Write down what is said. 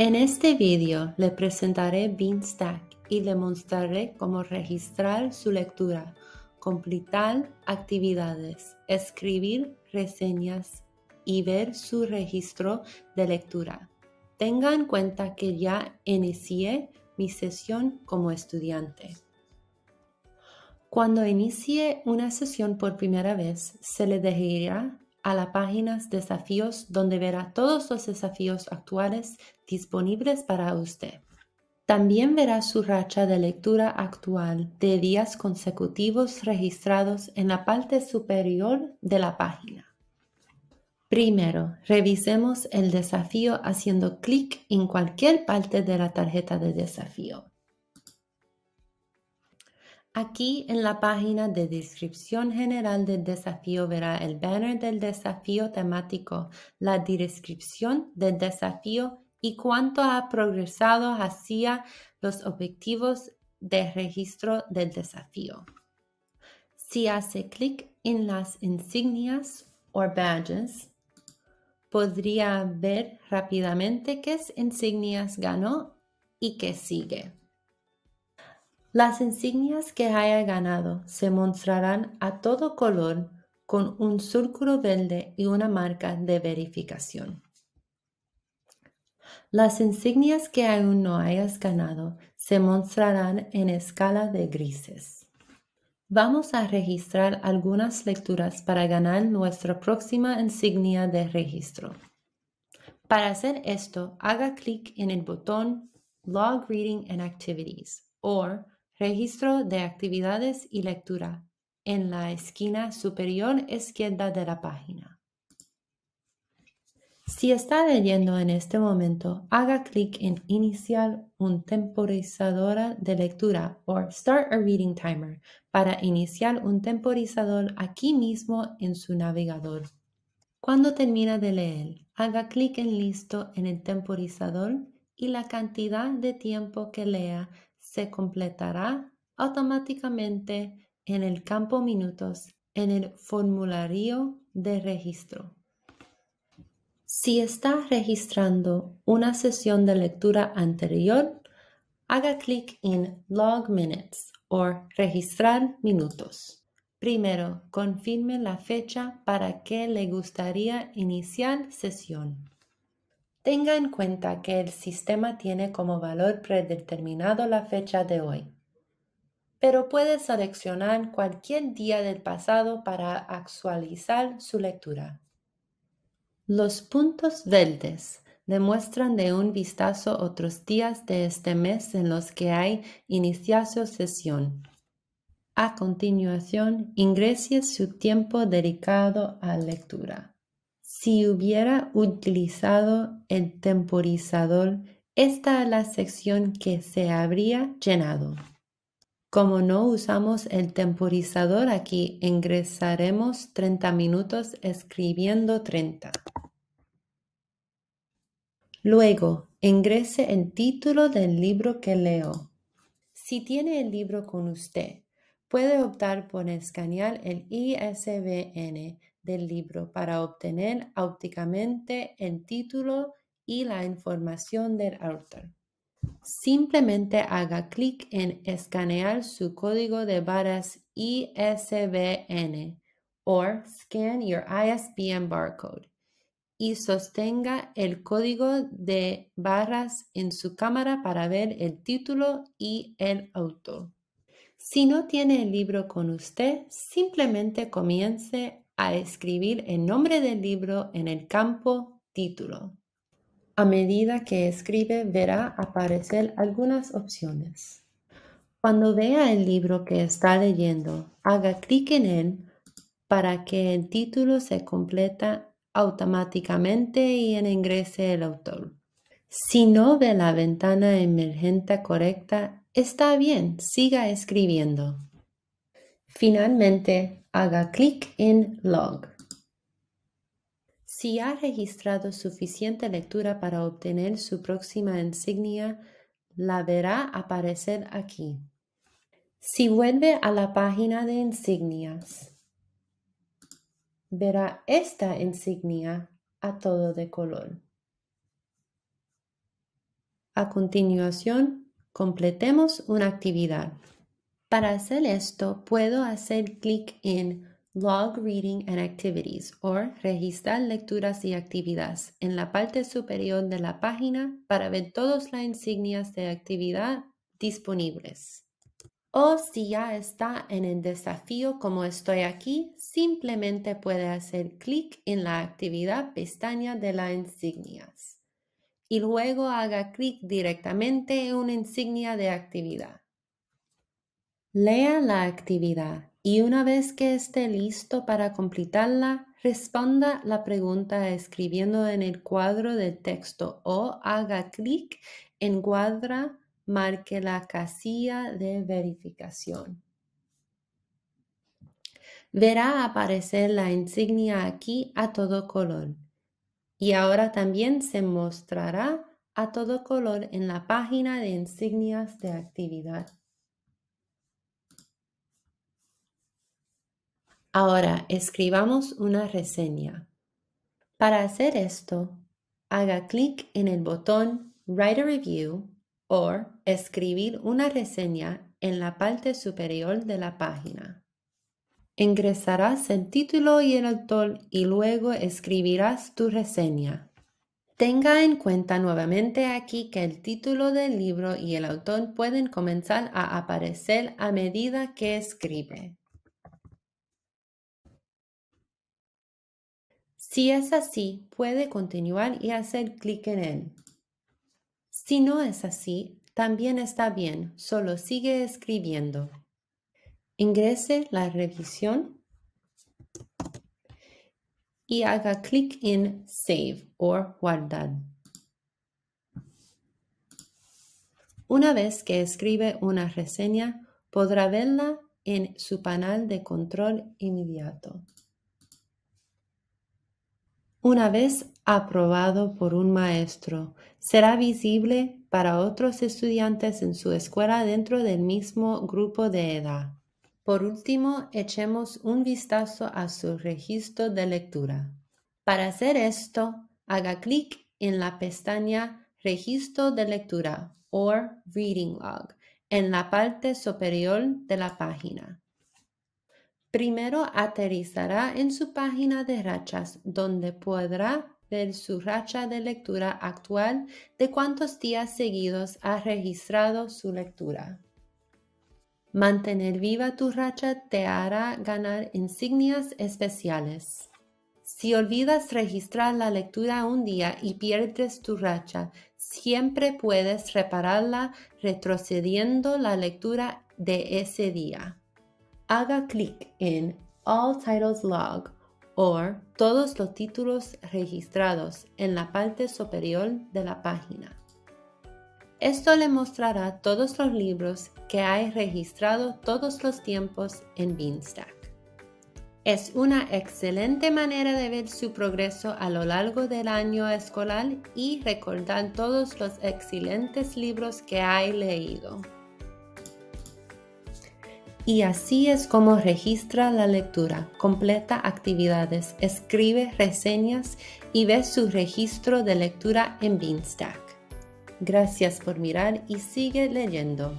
En este vídeo le presentaré BeanStack y le mostraré cómo registrar su lectura, completar actividades, escribir reseñas y ver su registro de lectura. Tenga en cuenta que ya inicié mi sesión como estudiante. Cuando inicie una sesión por primera vez, se le dejará a la página Desafíos donde verá todos los desafíos actuales disponibles para usted. También verá su racha de lectura actual de días consecutivos registrados en la parte superior de la página. Primero, revisemos el desafío haciendo clic en cualquier parte de la tarjeta de desafío. Aquí en la página de descripción general del desafío verá el banner del desafío temático, la descripción del desafío y cuánto ha progresado hacia los objetivos de registro del desafío. Si hace clic en las insignias o badges, podría ver rápidamente qué insignias ganó y qué sigue. Las insignias que haya ganado se mostrarán a todo color con un círculo verde y una marca de verificación. Las insignias que aún no hayas ganado se mostrarán en escala de grises. Vamos a registrar algunas lecturas para ganar nuestra próxima insignia de registro. Para hacer esto, haga clic en el botón Log Reading and Activities o Registro de actividades y lectura, en la esquina superior izquierda de la página. Si está leyendo en este momento, haga clic en Iniciar un temporizador de lectura o Start a Reading Timer para iniciar un temporizador aquí mismo en su navegador. Cuando termina de leer, haga clic en Listo en el temporizador y la cantidad de tiempo que lea se completará automáticamente en el campo Minutos en el formulario de registro. Si está registrando una sesión de lectura anterior, haga clic en Log Minutes o Registrar Minutos. Primero, confirme la fecha para que le gustaría iniciar sesión. Tenga en cuenta que el sistema tiene como valor predeterminado la fecha de hoy, pero puede seleccionar cualquier día del pasado para actualizar su lectura. Los puntos verdes demuestran de un vistazo otros días de este mes en los que hay iniciado sesión. A continuación, ingrese su tiempo dedicado a lectura. Si hubiera utilizado el temporizador, esta es la sección que se habría llenado. Como no usamos el temporizador aquí, ingresaremos 30 minutos escribiendo 30. Luego, ingrese el título del libro que leo. Si tiene el libro con usted, puede optar por escanear el ISBN del libro para obtener ópticamente el título y la información del autor. Simplemente haga clic en escanear su código de barras ISBN o scan your ISBN barcode y sostenga el código de barras en su cámara para ver el título y el autor. Si no tiene el libro con usted, simplemente comience a escribir el nombre del libro en el campo título. A medida que escribe verá aparecer algunas opciones. Cuando vea el libro que está leyendo, haga clic en él para que el título se completa automáticamente y en ingrese el autor. Si no ve la ventana emergente correcta, está bien, siga escribiendo. Finalmente, haga clic en Log. Si ha registrado suficiente lectura para obtener su próxima insignia, la verá aparecer aquí. Si vuelve a la página de insignias, verá esta insignia a todo de color. A continuación, completemos una actividad. Para hacer esto, puedo hacer clic en Log Reading and Activities o Registrar Lecturas y Actividades en la parte superior de la página para ver todas las insignias de actividad disponibles. O si ya está en el desafío como estoy aquí, simplemente puede hacer clic en la actividad pestaña de las insignias y luego haga clic directamente en una insignia de actividad. Lea la actividad y una vez que esté listo para completarla, responda la pregunta escribiendo en el cuadro del texto o haga clic en cuadra, marque la casilla de verificación. Verá aparecer la insignia aquí a todo color y ahora también se mostrará a todo color en la página de insignias de actividad. Ahora escribamos una reseña. Para hacer esto, haga clic en el botón Write a Review o Escribir una reseña en la parte superior de la página. Ingresarás el título y el autor y luego escribirás tu reseña. Tenga en cuenta nuevamente aquí que el título del libro y el autor pueden comenzar a aparecer a medida que escribe. Si es así, puede continuar y hacer clic en él. Si no es así, también está bien, solo sigue escribiendo. Ingrese la revisión y haga clic en Save o Guardar. Una vez que escribe una reseña, podrá verla en su panel de control inmediato una vez aprobado por un maestro, será visible para otros estudiantes en su escuela dentro del mismo grupo de edad. Por último, echemos un vistazo a su registro de lectura. Para hacer esto, haga clic en la pestaña Registro de lectura o Reading Log en la parte superior de la página. Primero aterrizará en su página de rachas, donde podrá ver su racha de lectura actual de cuántos días seguidos ha registrado su lectura. Mantener viva tu racha te hará ganar insignias especiales. Si olvidas registrar la lectura un día y pierdes tu racha, siempre puedes repararla retrocediendo la lectura de ese día haga clic en All Titles Log o Todos los títulos registrados en la parte superior de la página. Esto le mostrará todos los libros que hay registrado todos los tiempos en Beanstack. Es una excelente manera de ver su progreso a lo largo del año escolar y recordar todos los excelentes libros que hay leído. Y así es como registra la lectura, completa actividades, escribe reseñas y ve su registro de lectura en Beanstack. Gracias por mirar y sigue leyendo.